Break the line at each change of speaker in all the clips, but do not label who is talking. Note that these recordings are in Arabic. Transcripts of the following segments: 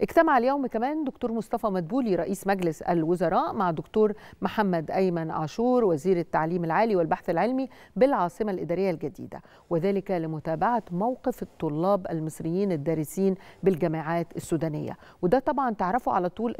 اجتمع اليوم كمان دكتور مصطفى مدبولي رئيس مجلس الوزراء مع دكتور محمد أيمن عاشور وزير التعليم العالي والبحث العلمي بالعاصمة الإدارية الجديدة وذلك لمتابعة موقف الطلاب المصريين الدارسين بالجامعات السودانية وده طبعا تعرفوا على طول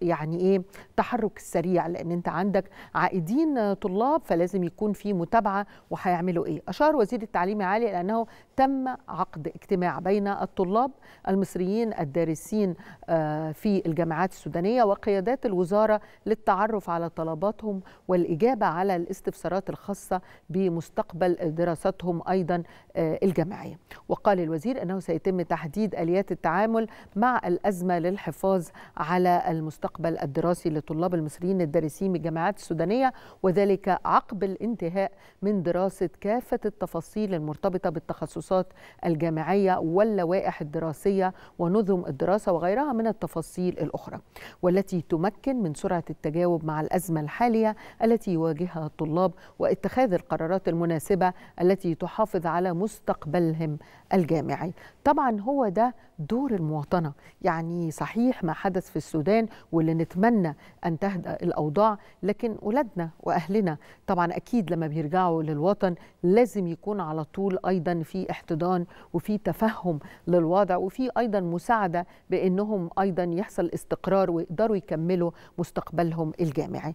يعني إيه تحرك السريع لأن أنت عندك عائدين طلاب فلازم يكون في متابعة وهيعملوا إيه أشار وزير التعليم العالي لأنه تم عقد اجتماع بين الطلاب المصريين الدارسين اللاجئين آه، في الجامعات السودانية وقيادات الوزارة للتعرف على طلباتهم والإجابة على الاستفسارات الخاصة بمستقبل دراستهم أيضا آه، الجامعية وقال الوزير أنه سيتم تحديد آليات التعامل مع الأزمة للحفاظ على المستقبل الدراسي لطلاب المصريين الدارسين بالجامعات السودانية وذلك عقب الانتهاء من دراسة كافة التفاصيل المرتبطة بالتخصصات الجامعية واللوائح الدراسية ونظم الدراسة وغيرها من التفاصيل الأخرى والتي تمكن من سرعة التجاوب مع الأزمة الحالية التي يواجهها الطلاب واتخاذ القرارات المناسبة التي تحافظ على مستقبلهم الجامعي طبعا هو ده دور المواطنة يعني صحيح ما حدث في السودان واللي نتمنى أن تهدأ الأوضاع لكن أولادنا وأهلنا طبعا أكيد لما بيرجعوا للوطن لازم يكون على طول أيضا في احتضان وفي تفهم للوضع وفي أيضا مساعدة بأن انهم ايضا يحصل استقرار ويقدروا يكملوا مستقبلهم الجامعي